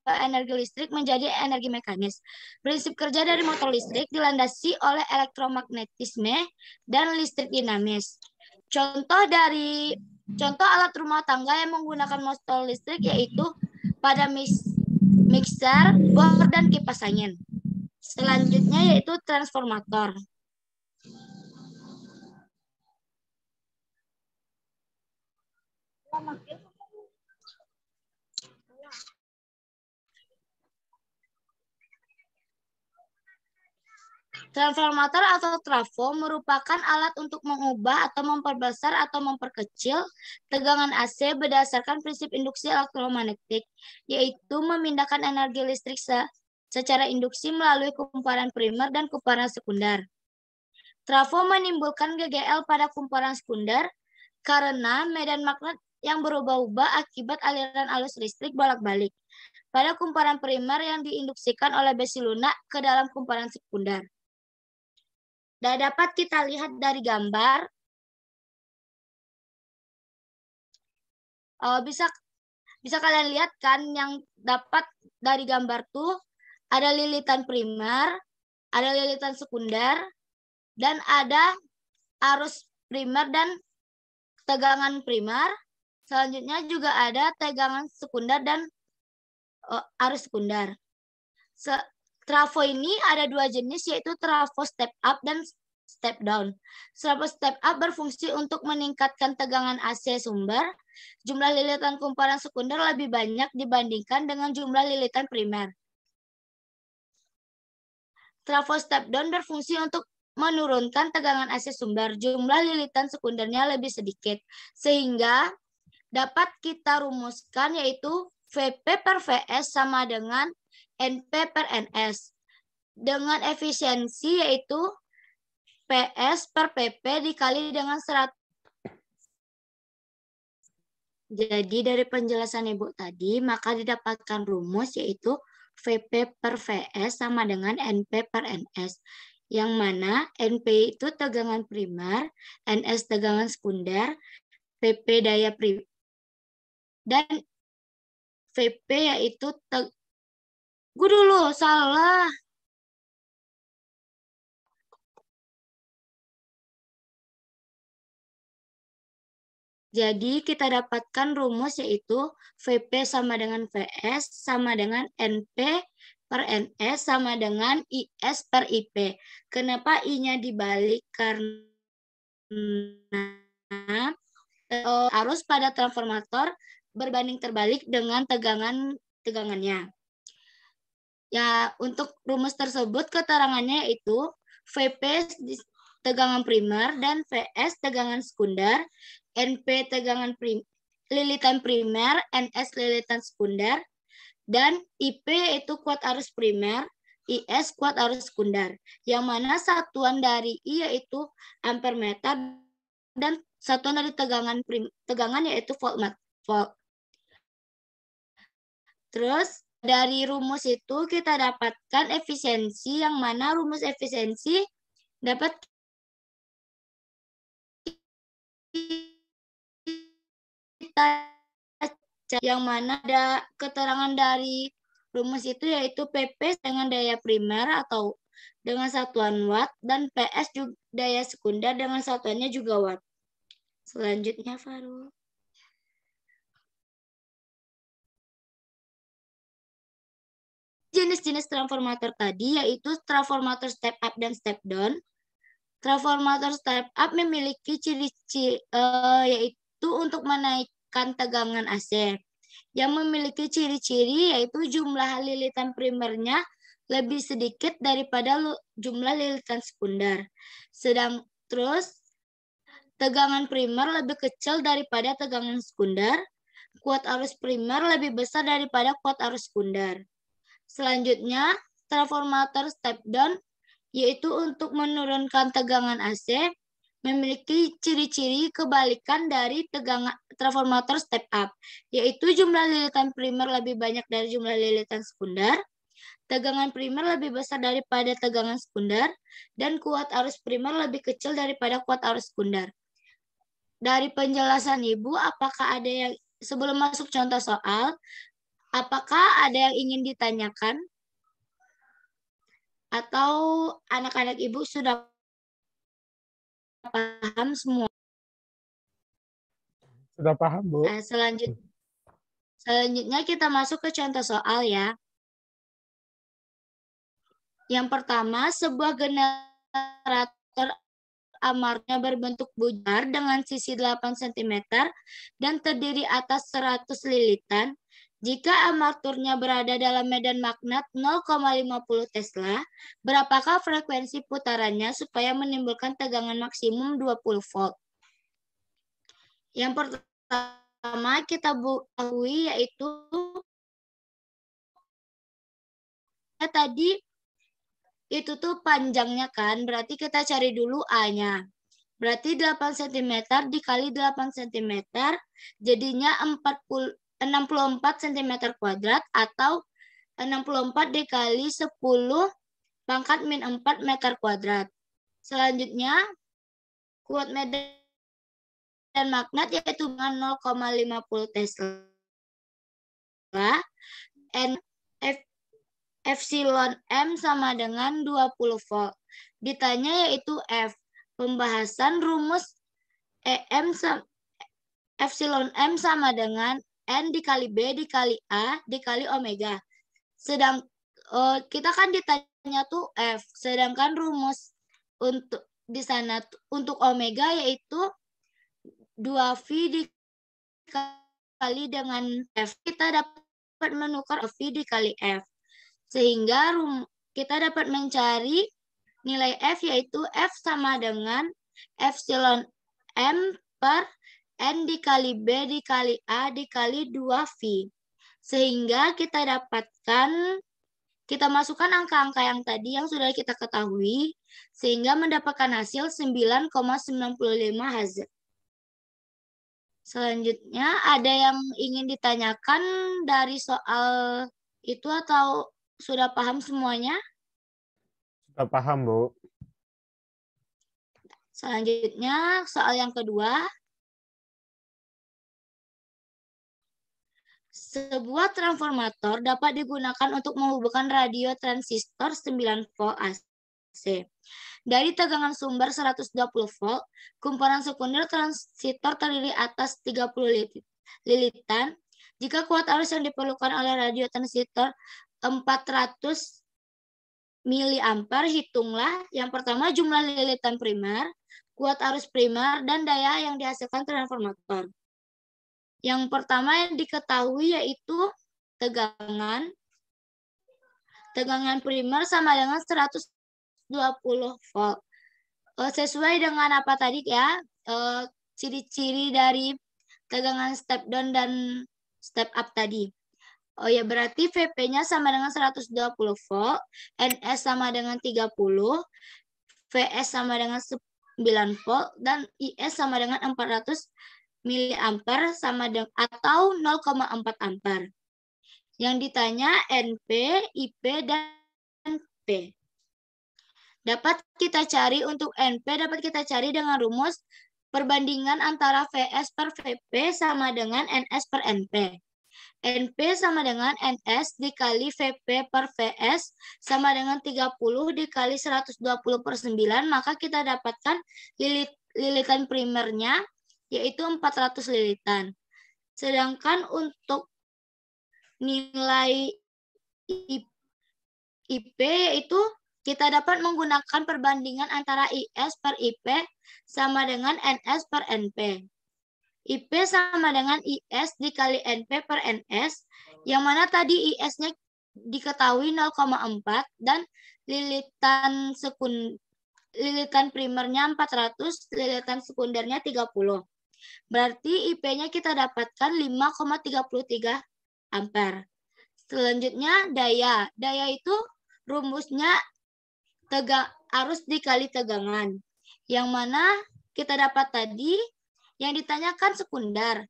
Eh, energi listrik menjadi energi mekanis. Prinsip kerja dari motor listrik dilandasi oleh elektromagnetisme dan listrik dinamis. Contoh dari contoh alat rumah tangga yang menggunakan motor listrik yaitu pada mixer, bor dan kipas angin. Selanjutnya yaitu transformator. Makin Transformator atau trafo merupakan alat untuk mengubah atau memperbesar atau memperkecil tegangan AC berdasarkan prinsip induksi elektromagnetik, yaitu memindahkan energi listrik secara induksi melalui kumparan primer dan kumparan sekunder. Trafo menimbulkan GGL pada kumparan sekunder karena medan magnet yang berubah-ubah akibat aliran alus listrik bolak-balik pada kumparan primer yang diinduksikan oleh besi lunak ke dalam kumparan sekunder. Dan dapat kita lihat dari gambar. Uh, bisa bisa kalian lihat kan yang dapat dari gambar tuh ada lilitan primer, ada lilitan sekunder, dan ada arus primer dan tegangan primer. Selanjutnya juga ada tegangan sekunder dan uh, arus sekunder. Se Trafo ini ada dua jenis yaitu trafo step up dan step down. Trafo step up berfungsi untuk meningkatkan tegangan AC sumber. Jumlah lilitan kumparan sekunder lebih banyak dibandingkan dengan jumlah lilitan primer. Trafo step down berfungsi untuk menurunkan tegangan AC sumber. Jumlah lilitan sekundernya lebih sedikit sehingga dapat kita rumuskan yaitu VP per VS sama dengan np per NS dengan efisiensi yaitu PS per PP dikali dengan 100. Jadi dari penjelasan Ibu tadi, maka didapatkan rumus yaitu VP per VS sama dengan NP per NS. Yang mana NP itu tegangan primer, NS tegangan sekunder, PP daya primer, dan VP yaitu Gue dulu salah. Jadi kita dapatkan rumus yaitu VP sama dengan VS sama dengan NP per NS sama dengan IS per IP. Kenapa I-nya dibalik? Karena eh, arus pada transformator berbanding terbalik dengan tegangan tegangannya. Ya, untuk rumus tersebut keterangannya itu VP tegangan primer dan VS tegangan sekunder, NP tegangan prim lilitan primer, NS lilitan sekunder, dan IP itu kuat arus primer, IS kuat arus sekunder, yang mana satuan dari I yaitu ampere meter dan satuan dari tegangan prim, tegangan yaitu volt, volt. Terus dari rumus itu kita dapatkan efisiensi yang mana rumus efisiensi dapat kita yang mana ada keterangan dari rumus itu yaitu PP dengan daya primer atau dengan satuan watt dan PS juga daya sekunder dengan satuannya juga watt. Selanjutnya Farul. jenis-jenis transformator tadi yaitu transformator step up dan step down. Transformator step up memiliki ciri-ciri uh, yaitu untuk menaikkan tegangan AC yang memiliki ciri-ciri yaitu jumlah lilitan primernya lebih sedikit daripada jumlah lilitan sekunder. Sedang terus tegangan primer lebih kecil daripada tegangan sekunder, kuat arus primer lebih besar daripada kuat arus sekunder. Selanjutnya, transformator step down yaitu untuk menurunkan tegangan AC memiliki ciri-ciri kebalikan dari tegangan transformator step up, yaitu jumlah lilitan primer lebih banyak dari jumlah lilitan sekunder, tegangan primer lebih besar daripada tegangan sekunder, dan kuat arus primer lebih kecil daripada kuat arus sekunder. Dari penjelasan Ibu, apakah ada yang sebelum masuk contoh soal, Apakah ada yang ingin ditanyakan? Atau anak-anak ibu sudah paham semua? Sudah paham, Bu. Nah, selanjut, selanjutnya kita masuk ke contoh soal ya. Yang pertama, sebuah generator amarnya berbentuk bujar dengan sisi 8 cm dan terdiri atas 100 lilitan, jika amaturnya berada dalam medan magnet 0,50 Tesla, berapakah frekuensi putarannya supaya menimbulkan tegangan maksimum 20 volt? Yang pertama kita ketahui yaitu ya tadi itu tuh panjangnya kan, berarti kita cari dulu A-nya. Berarti 8 cm dikali 8 cm jadinya 40 64 cm kuadrat atau 64 dikali 10 pangkat min 4 meter kuadrat. Selanjutnya, kuat medan dan magnet yaitu dengan 0,50 Tesla. N F, epsilon M sama dengan 20 volt. Ditanya yaitu F. Pembahasan rumus EM epsilon M sama dengan N dikali B dikali A dikali omega. Sedang uh, kita kan ditanya tuh F, sedangkan rumus untuk di sana untuk omega yaitu 2V dikali dengan F. Kita dapat menukar V dikali F. Sehingga rum kita dapat mencari nilai F yaitu F sama dengan epsilon M per N dikali B dikali A dikali 2V. Sehingga kita dapatkan, kita masukkan angka-angka yang tadi yang sudah kita ketahui, sehingga mendapatkan hasil 9,95 Hz. Selanjutnya, ada yang ingin ditanyakan dari soal itu atau sudah paham semuanya? Sudah paham, Bu. Selanjutnya, soal yang kedua. Sebuah transformator dapat digunakan untuk menghubungkan radio transistor 9 volt AC. Dari tegangan sumber 120 volt, Kumparan sekunder transistor terdiri atas 30 lilitan. Jika kuat arus yang diperlukan oleh radio transistor 400 miliampere, hitunglah yang pertama jumlah lilitan primer, kuat arus primer, dan daya yang dihasilkan transformator. Yang pertama yang diketahui yaitu tegangan. Tegangan primer sama dengan 120 volt. Eh, sesuai dengan apa tadi ya, eh, ciri-ciri dari tegangan step down dan step up tadi. Oh ya, berarti VP-nya sama dengan 120 volt, NS sama dengan 30, VS sama dengan 9 volt, dan IS sama dengan 400 mili ampere sama dengan atau 0,4 ampere. Yang ditanya NP, IP, dan P. Dapat kita cari untuk NP dapat kita cari dengan rumus perbandingan antara VS per VP sama dengan NS per NP. NP sama dengan NS dikali VP per VS sama dengan 30 dikali 120 per 9, maka kita dapatkan lilit, lilitan primernya yaitu 400 lilitan. Sedangkan untuk nilai IP itu kita dapat menggunakan perbandingan antara IS per IP sama dengan NS per NP. IP sama dengan IS dikali NP per NS, yang mana tadi IS-nya diketahui 0,4 dan lilitan sekunder lilitan primernya 400, lilitan sekundernya 30. Berarti IP-nya kita dapatkan 5,33 ampere. Selanjutnya daya. Daya itu rumusnya tegang, arus dikali tegangan. Yang mana kita dapat tadi yang ditanyakan sekunder.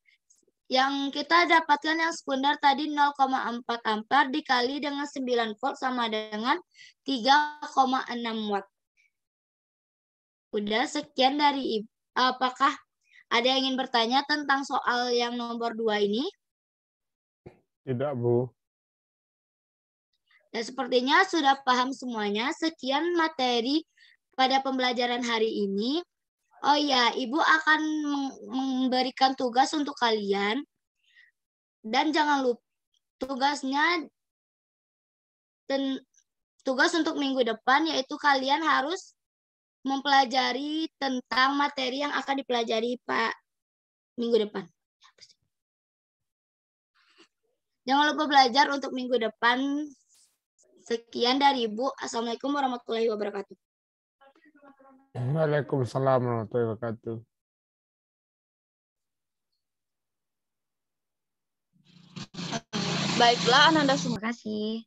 Yang kita dapatkan yang sekunder tadi 0,4 ampere dikali dengan 9 volt sama dengan 3,6 watt. Udah sekian dari apakah ada yang ingin bertanya tentang soal yang nomor dua ini? Tidak, Bu. Dan sepertinya sudah paham semuanya. Sekian materi pada pembelajaran hari ini. Oh iya, Ibu akan memberikan tugas untuk kalian. Dan jangan lupa tugasnya ten, tugas untuk minggu depan yaitu kalian harus mempelajari tentang materi yang akan dipelajari Pak minggu depan. Jangan lupa belajar untuk minggu depan. Sekian dari Ibu. Assalamualaikum warahmatullahi wabarakatuh. Waalaikumsalam warahmatullahi wabarakatuh. Baiklah, Ananda, terima kasih.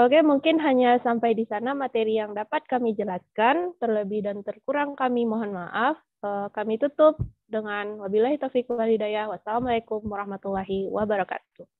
Oke, mungkin hanya sampai di sana materi yang dapat kami jelaskan. Terlebih dan terkurang kami mohon maaf. Eh, kami tutup dengan wabillahi taufiq wal hidayah. Wassalamualaikum warahmatullahi wabarakatuh.